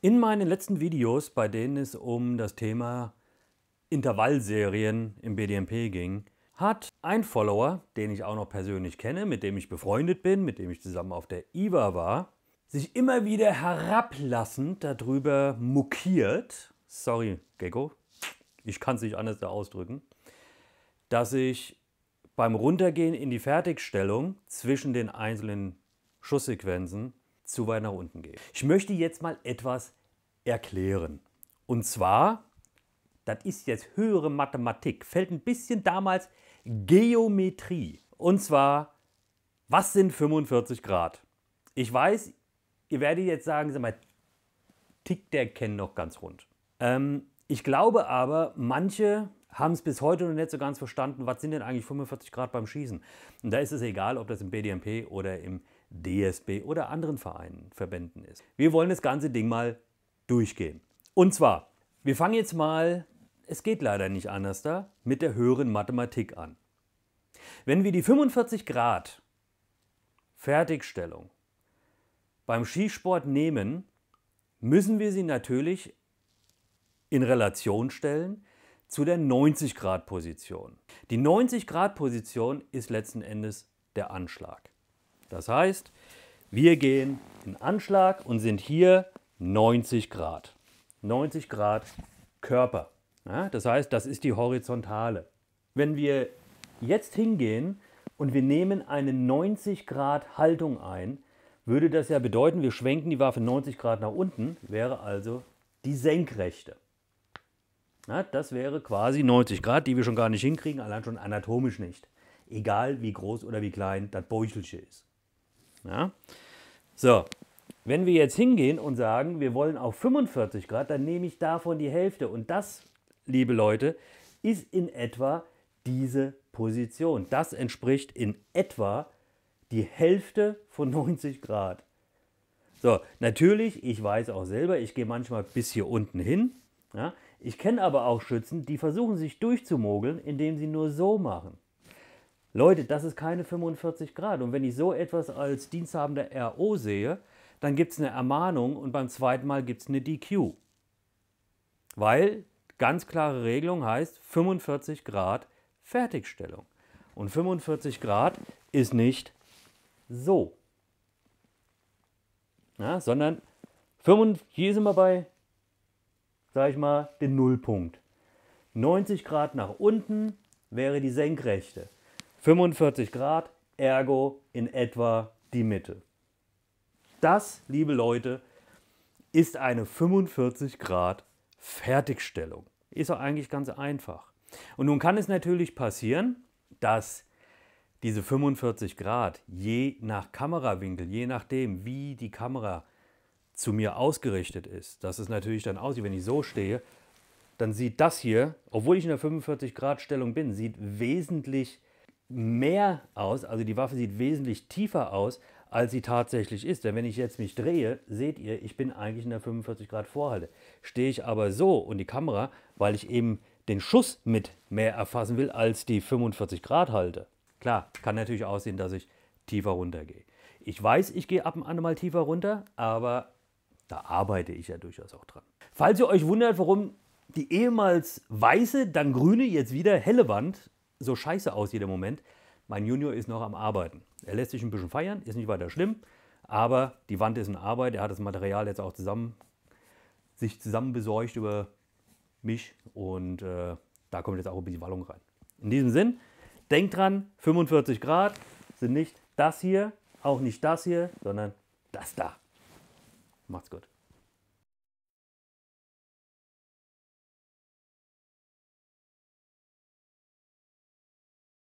In meinen letzten Videos, bei denen es um das Thema Intervallserien im BDMP ging, hat ein Follower, den ich auch noch persönlich kenne, mit dem ich befreundet bin, mit dem ich zusammen auf der IWA war, sich immer wieder herablassend darüber mokiert, sorry Gecko, ich kann es nicht anders ausdrücken, dass ich beim Runtergehen in die Fertigstellung zwischen den einzelnen Schusssequenzen zu weit nach unten geht. Ich möchte jetzt mal etwas erklären. Und zwar, das ist jetzt höhere Mathematik, fällt ein bisschen damals Geometrie. Und zwar, was sind 45 Grad? Ich weiß, ihr werdet jetzt sagen, sag mal, tickt der Ken noch ganz rund. Ähm, ich glaube aber, manche haben es bis heute noch nicht so ganz verstanden, was sind denn eigentlich 45 Grad beim Schießen. Und da ist es egal, ob das im BDMP oder im DSB oder anderen Vereinen, Verbänden ist. Wir wollen das ganze Ding mal durchgehen. Und zwar, wir fangen jetzt mal, es geht leider nicht anders da, mit der höheren Mathematik an. Wenn wir die 45 Grad Fertigstellung beim Skisport nehmen, müssen wir sie natürlich in Relation stellen zu der 90 Grad Position. Die 90 Grad Position ist letzten Endes der Anschlag. Das heißt, wir gehen in Anschlag und sind hier 90 Grad. 90 Grad Körper. Ja, das heißt, das ist die horizontale. Wenn wir jetzt hingehen und wir nehmen eine 90 Grad Haltung ein, würde das ja bedeuten, wir schwenken die Waffe 90 Grad nach unten, wäre also die senkrechte. Ja, das wäre quasi 90 Grad, die wir schon gar nicht hinkriegen, allein schon anatomisch nicht. Egal wie groß oder wie klein das Bäuchelchen ist. Ja? So, wenn wir jetzt hingehen und sagen, wir wollen auf 45 Grad, dann nehme ich davon die Hälfte. Und das, liebe Leute, ist in etwa diese Position. Das entspricht in etwa die Hälfte von 90 Grad. So, natürlich, ich weiß auch selber, ich gehe manchmal bis hier unten hin, ja? Ich kenne aber auch Schützen, die versuchen sich durchzumogeln, indem sie nur so machen. Leute, das ist keine 45 Grad. Und wenn ich so etwas als diensthabender RO sehe, dann gibt es eine Ermahnung und beim zweiten Mal gibt es eine DQ. Weil ganz klare Regelung heißt 45 Grad Fertigstellung. Und 45 Grad ist nicht so, ja, sondern 5, hier sind wir bei sage ich mal, den Nullpunkt. 90 Grad nach unten wäre die Senkrechte. 45 Grad, ergo in etwa die Mitte. Das, liebe Leute, ist eine 45 Grad Fertigstellung. Ist auch eigentlich ganz einfach. Und nun kann es natürlich passieren, dass diese 45 Grad je nach Kamerawinkel, je nachdem, wie die Kamera zu mir ausgerichtet ist. Das ist natürlich dann aussieht, wenn ich so stehe, dann sieht das hier, obwohl ich in der 45-Grad-Stellung bin, sieht wesentlich mehr aus, also die Waffe sieht wesentlich tiefer aus, als sie tatsächlich ist. Denn wenn ich jetzt mich drehe, seht ihr, ich bin eigentlich in der 45 Grad Vorhalte. Stehe ich aber so und die Kamera, weil ich eben den Schuss mit mehr erfassen will, als die 45 Grad halte. Klar, kann natürlich aussehen, dass ich tiefer runter gehe. Ich weiß, ich gehe ab und an mal tiefer runter, aber da arbeite ich ja durchaus auch dran. Falls ihr euch wundert, warum die ehemals weiße, dann grüne, jetzt wieder helle Wand so scheiße aussieht im Moment, mein Junior ist noch am Arbeiten. Er lässt sich ein bisschen feiern, ist nicht weiter schlimm, aber die Wand ist in Arbeit. Er hat das Material jetzt auch zusammen, sich zusammen besorgt über mich und äh, da kommt jetzt auch ein bisschen Wallung rein. In diesem Sinn, denkt dran, 45 Grad sind nicht das hier, auch nicht das hier, sondern das da. Macht's gut.